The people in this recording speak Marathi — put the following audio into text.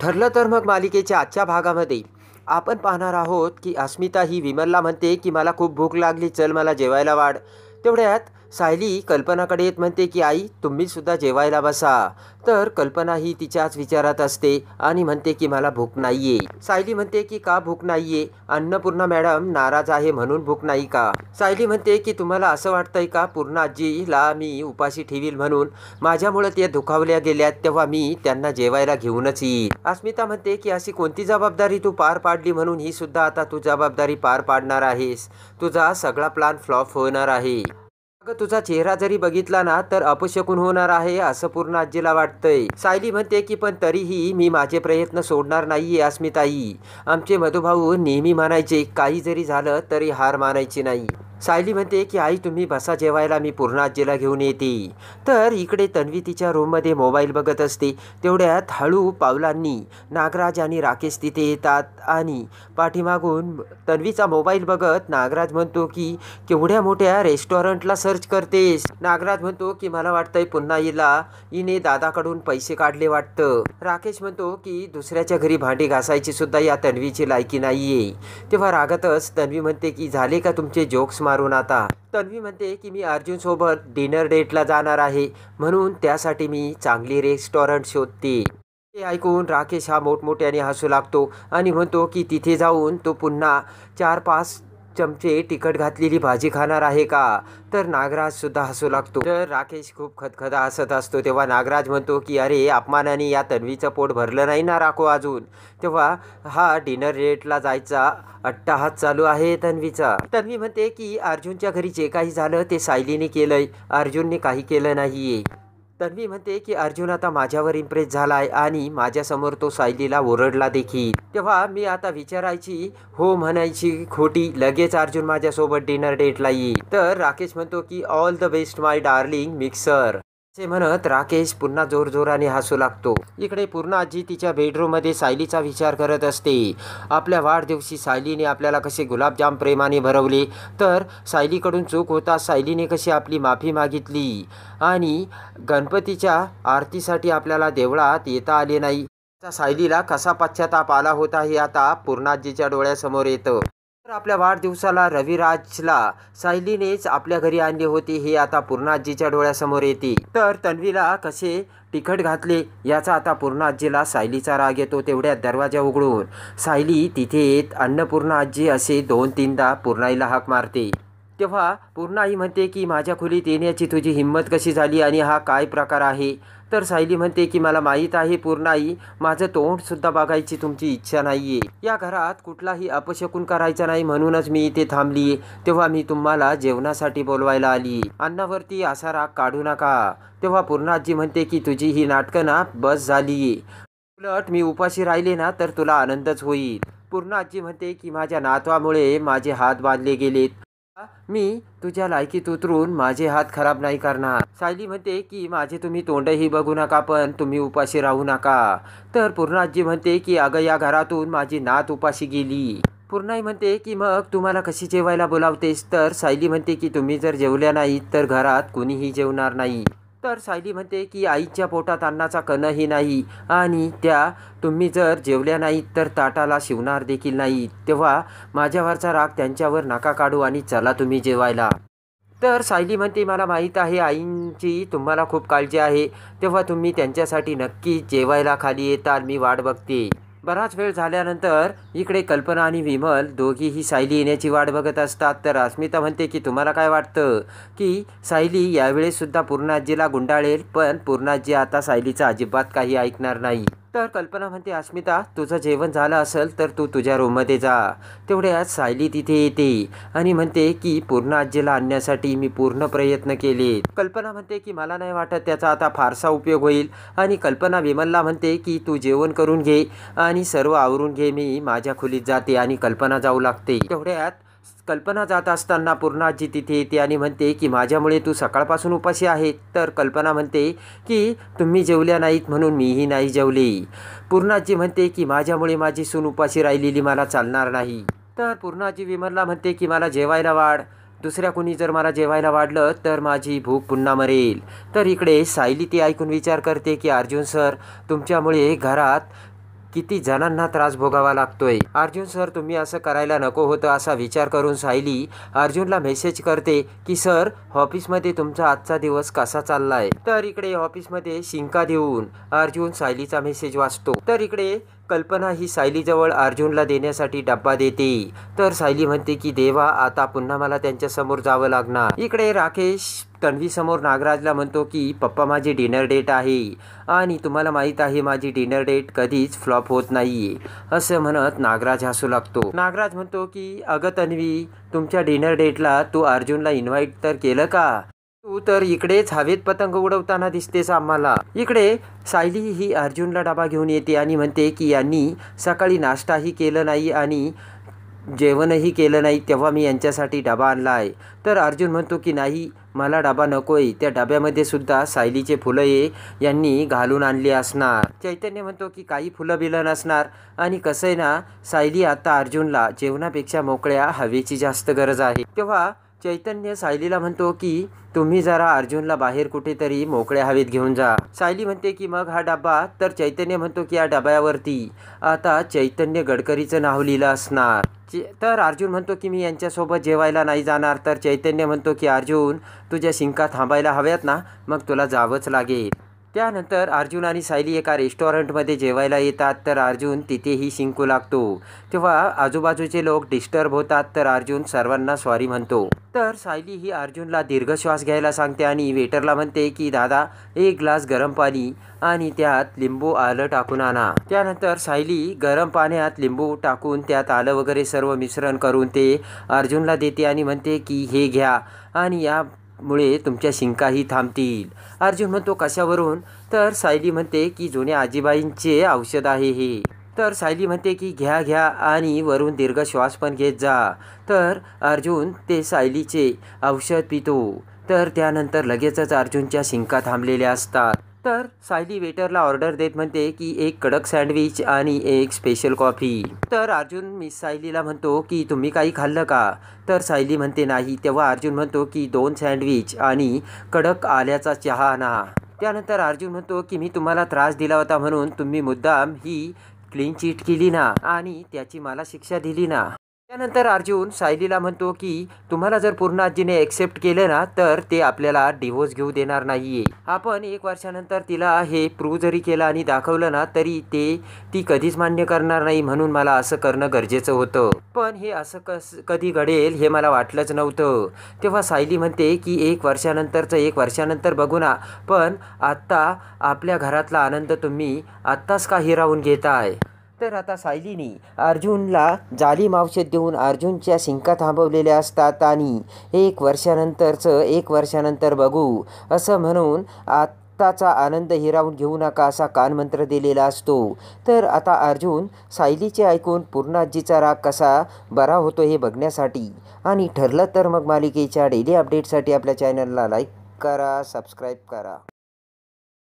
ठरलं तर मग मालिकेच्या आजच्या भागामध्ये आपण पाहणार आहोत की अस्मिता ही विमलला म्हणते की मला खूप भूक लागली चल मला जेवायला वाढ तेवढ्यात सायली कल्पनाकडे येत म्हणते की आई तुम्ही सुद्धा जेवायला बसा तर कल्पना ही तिच्याच विचारात असते आणि म्हणते की मला भूक नाही सायली म्हणते की का भूक नाहीये अन्नपूर्णा मॅडम नाराज आहे म्हणून भूक नाही का सायली म्हणते की तुम्हाला असं वाटतंय का पूर्ण आजीला मी उपाशी ठेवील म्हणून माझ्यामुळे त्या दुखावल्या गेल्यात तेव्हा मी त्यांना जेवायला घेऊनच येईल अस्मिता म्हणते की अशी कोणती जबाबदारी तू पार पाडली म्हणून ही सुद्धा आता तू जबाबदारी पार पाडणार आहेस तुझा सगळा प्लान फ्लॉप होणार आहे तुझा चेहरा जरी बघितला ना तर अपशकून होणार आहे असं पूर्ण आजीला वाटतंय सायली म्हणते की पण तरीही मी माझे प्रयत्न सोडणार नाहीये अस्मिताई आमचे मधुभाऊ नेहमी म्हणायचे काही जरी झालं तरी हार मानायची नाही सायली म्हणते की आई तुम्ही बसा जेवायला मी पूर्णाजीला आजीला घेऊन येते तर इकडे तन्वी तिच्या रूममध्ये मोबाईल बघत असते तेवढ्यात हळू पावलांनी नागराज आणि राकेश तिथे येतात आणि पाठीमागून तन्वीचा मोबाईल बघत नागराज म्हणतो की केवढ्या मोठ्या रेस्टॉरंटला सर्च करतेस नागराज म्हणतो की मला वाटतंय पुन्हा हिला हिने दादाकडून पैसे काढले वाटतं राकेश म्हणतो की दुसऱ्याच्या घरी भांडी घासायची सुद्धा या तन्वीची लायकी नाहीये तेव्हा रागतच तन्वी म्हणते की झाले का तुमचे जोक्स मारून आता तन्वी म्हणते की मी अर्जुनसोबत डिनर डेटला जाणार आहे म्हणून त्यासाठी मी चांगली रेस्टॉरंट शोधते ते ऐकून राकेश हा मोठमोठ्याने हसू लागतो आणि म्हणतो की तिथे जाऊन तो पुन्हा चार पाच चमचे तिखट घातलेली भाजी खाणार आहे का तर नागराज सुद्धा हसू लागतो तर राकेश खूप खदखदा हसत असतो तेव्हा नागराज म्हणतो की अरे अपमानाने या तन्वीचं पोट भरलं नाही ना राखो अजून तेव्हा हा डिनर रेटला जायचा हात चालू आहे तन्वीचा तन्वी म्हणते की अर्जुनच्या घरी जे काही झालं ते सायलीने केलंय अर्जुनने काही केलं नाहीये तन्वी म्हणते की अर्जुन आता माझ्यावर इम्प्रेस झाला आहे आणि माझ्यासमोर तो सायलीला ओरडला देखील तेव्हा मी आता विचारायची हो म्हणायची खोटी लगेच अर्जुन माझ्यासोबत डिनर डेटला येईल तर राकेश म्हणतो की all the best my darling mixer असे म्हणत राकेश पुन्हा जोरजोराने हसू लागतो इकडे पूर्ण आजी तिच्या बेडरूममध्ये सायलीचा विचार करत असते आपल्या वाढदिवशी सायलीने आपल्याला कसे गुलाबजाम प्रेमाने भरवले तर सायलीकडून चूक होता सायलीने कशी आपली माफी मागितली आणि गणपतीच्या आरतीसाठी आपल्याला देवळात येता आले नाही सायलीला कसा पश्चाताप आला होता हे आता पूर्णाजीच्या डोळ्यासमोर येतं तर आपल्या वाढदिवसाला रविराजला सायलीनेच आपल्या घरी आणली होती हे आता पूर्णाजीच्या डोळ्यासमोर येते तर तन्वीला कसे तिखट घातले याचा आता पूर्णाजीला सायलीचा राग येतो तेवढ्यात दरवाजा उघडून सायली तिथे येत अन्नपूर्णा आजी असे दोन तीनदा पूर्णाईला हाक मारते तेव्हा पूर्ण आई म्हणते की माझ्या खोलीत येण्याची तुझी हिंमत कशी झाली आणि हा काय प्रकार आहे तर सायली म्हणते की मला माहीत आहे पूर्ण आई माझं तोंडसुद्धा बघायची तुमची इच्छा नाही आहे या घरात कुठलाही अपशकून करायचा नाही म्हणूनच मी इथे थांबली तेव्हा मी तुम्हाला जेवणासाठी बोलवायला आली अन्नावरती असा राग काढू नका तेव्हा पूर्णाजी म्हणते की तुझी ही नाटकं ना बस झाली उलट मी उपाशी राहिले ना तर तुला आनंदच होईल पूर्ण आजी म्हणते की माझ्या नातवामुळे माझे हात बांधले गेलेत मी तुझ्या लायकीत उतरून माझे हात खराब नाही करणार सायली म्हणते की माझे तुम्ही तोंडही बघू नका पण तुम्ही उपाशी राहू नका तर पूर्णाजी म्हणते की अगं या घरातून माझी नात उपाशी गेली पूर्णाई म्हणते की मग तुम्हाला कशी जेवायला बोलावतेस तर सायली म्हणते की तुम्ही जर जेवल्या नाहीत तर घरात कोणीही जेवणार नाही तर सायली म्हणते की आईच्या पोटात अन्नाचा कणही नाही आणि त्या तुम्ही जर जेवल्या नाहीत तर ताटाला शिवणार देखील नाही तेव्हा माझ्यावरचा राग त्यांच्यावर नाका काढू आणि चला तुम्ही जेवायला तर सायली म्हणते मला माहीत आहे आईंची तुम्हाला खूप काळजी आहे तेव्हा तुम्ही त्यांच्यासाठी नक्की जेवायला खाली येताल मी वाट बघते बराच वेळ झाल्यानंतर इकडे कल्पना आणि विमल दोघीही सायली येण्याची वाट बघत असतात तर अस्मिता म्हणते की तुम्हाला काय वाटतं की सायली यावेळेसुद्धा पूर्णाजीला गुंडाळेल पण पूर्णाजी आता सायलीचा अजिबात काही ऐकणार नाही तर कल्पना म्हणते अस्मिता तुझं जेवण झालं असेल तर तू तुझ्या रूममध्ये जा तेवढ्यात सायली तिथे येते आणि म्हणते की पूर्ण आजीला आणण्यासाठी मी पूर्ण प्रयत्न केले कल्पना म्हणते की मला नाही वाटत त्याचा आता फारसा उपयोग होईल आणि कल्पना विमलला म्हणते की तू जेवण करून घे आणि सर्व आवरून घे मी माझ्या खोलीत जाते आणि कल्पना जाऊ लागते तेवढ्यात कल्पना जात असताना पूर्णाजी तिथे येते आणि म्हणते की माझ्यामुळे तू सकाळपासून उपाशी आहे तर कल्पना म्हणते की तुम्ही जेवल्या नाहीत म्हणून मीही नाही जेवले पूर्णाजी म्हणते की माझ्यामुळे माझी सून उपाशी राहिलेली मला चालणार नाही तर पूर्णाजी विमलला म्हणते की मला जेवायला वाढ दुसऱ्या कुणी जर मला जेवायला वाढलं तर माझी भूक पुन्हा मरेल तर इकडे सायली ती ऐकून विचार करते की अर्जुन सर तुमच्यामुळे घरात किती जणांना त्रास भोगावा लागतोय अर्जुन सर तुम्ही असं करायला नको होतं असा विचार करून सायली अर्जुनला मेसेज करते की सर ऑफिसमध्ये तुमचा आजचा दिवस कसा चाललाय तर इकडे ऑफिसमध्ये शिंका देऊन अर्जुन सायलीचा मेसेज वाचतो तर इकडे कल्पना ही सायलीजवळ अर्जुनला देण्यासाठी डब्बा देते तर सायली म्हणते की देवा आता पुन्हा मला त्यांच्यासमोर जावं लागणार इकडे राकेश तन्वीसमोर नागराजला म्हणतो की पप्पा माझी डिनर डेट आहे आणि तुम्हाला माहीत आहे माझी डिनर डेट कधीच फ्लॉप होत नाही असं म्हणत नागराज हसू लागतो नागराज म्हणतो की अगं तन्वी तुमच्या डिनर डेटला तू अर्जुनला इन्व्हाइट तर केलं का तू तर इकडेच हवेत पतंग उडवताना दिसतेस आम्हाला इकडे सायली ही अर्जुनला डबा घेऊन येते आणि म्हणते की यांनी सकाळी नाश्ताही केलं नाही आणि जेवणही केलं नाही तेव्हा मी यांच्यासाठी डबा आणला आहे तर अर्जुन म्हणतो की नाही मला डबा नको आहे त्या डब्यामध्ये सुद्धा सायलीचे फुलं यांनी घालून आणली असणार चैतन्य म्हणतो की काही फुलं बिलं नसणार आणि कसं ना सायली आता अर्जुनला जेवणापेक्षा मोकळ्या हवेची जास्त गरज आहे तेव्हा चैतन्य सायलीला म्हणतो की तुम्ही जरा अर्जुनला बाहेर कुठेतरी मोकळ्या हवेत घेऊन जा सायली म्हणते की मग हा डबा तर चैतन्य म्हणतो की या डब्यावरती आता चैतन्य गडकरीचं नाव लिहिलं असणार तर अर्जुन म्हणतो की मी यांच्यासोबत जेवायला नाही जाणार तर चैतन्य म्हणतो की अर्जुन तुझ्या शिंका थांबायला हव्यात ना मग तुला जावंच लागेल त्यानंतर अर्जुन आणि सायली एका रेस्टॉरंटमध्ये जेवायला येतात तर अर्जुन तिथेही शिंकू लागतो तेव्हा आजूबाजूचे लोक डिस्टर्ब होतात तर अर्जुन सर्वांना सॉरी म्हणतो तर सायली ही अर्जुनला दीर्घ श्वास घ्यायला सांगते आणि वेटरला म्हणते की दादा एक ग्लास गरम पाणी आणि त्यात लिंबू आलं टाकून आणा त्यानंतर सायली गरम पाण्यात लिंबू टाकून त्यात आलं वगैरे सर्व मिश्रण करून ते अर्जुनला देते आणि म्हणते की हे घ्या आणि या मुळे तुमच्या शिंकाही थांबतील अर्जुन म्हणतो कशावरून तर सायली म्हणते की जुन्या आजीबाईंचे औषध आहे हे तर सायली म्हणते की घ्या घ्या आणि वरून दीर्घ श्वास पण घेत जा तर अर्जुन ते सायलीचे औषध पितो तर त्यानंतर लगेचच अर्जुनच्या शिंका थांबलेल्या असतात तर सायली वेटरला ऑर्डर देत म्हणते की एक कडक सँडविच आणि एक स्पेशल कॉफी तर अर्जुन मी सायलीला म्हणतो की तुम्ही काही खाल्लं का तर सायली म्हणते नाही तेव्हा अर्जुन म्हणतो की दोन सँडविच आणि कडक आल्याचा चहा ना त्यानंतर अर्जुन म्हणतो की मी तुम्हाला त्रास दिला होता म्हणून तुम्ही मुद्दाम ही क्लीन चीट केली ना आणि त्याची मला शिक्षा दिली ना त्यानंतर अर्जुन सायलीला म्हणतो की तुम्हाला जर पूर्णाजीने एक्सेप्ट केलं ना तर ते आपल्याला डिवोर्स घेऊ देणार नाहीये आपण एक वर्षानंतर तिला हे प्रूव्ह जरी केलं आणि दाखवलं ना तरी ते ती कधीच मान्य करणार नाही म्हणून मला असं करणं गरजेचं होतं पण हे असं कस कधी घडेल हे मला वाटलंच नव्हतं तेव्हा सायली म्हणते की एक वर्षानंतरचं एक वर्षानंतर बघू ना पण आत्ता आपल्या घरातला आनंद तुम्ही आत्ताच का हिरावून घेताय तर आता सायलीनी अर्जुनला जाली औषध देऊन अर्जुनच्या शिंका थांबवलेल्या असतात आणि एक वर्षानंतरचं एक वर्षानंतर बघू असं म्हणून आत्ताचा आनंद हिरावून घेऊ नका असा कानमंत्र दिलेला असतो तर आता अर्जुन सायलीचे ऐकून पूर्णाजीचा राग कसा बरा होतो हे बघण्यासाठी आणि ठरलं तर मग मालिकेच्या डेली अपडेटसाठी आपल्या चॅनलला लाईक करा सबस्क्राईब करा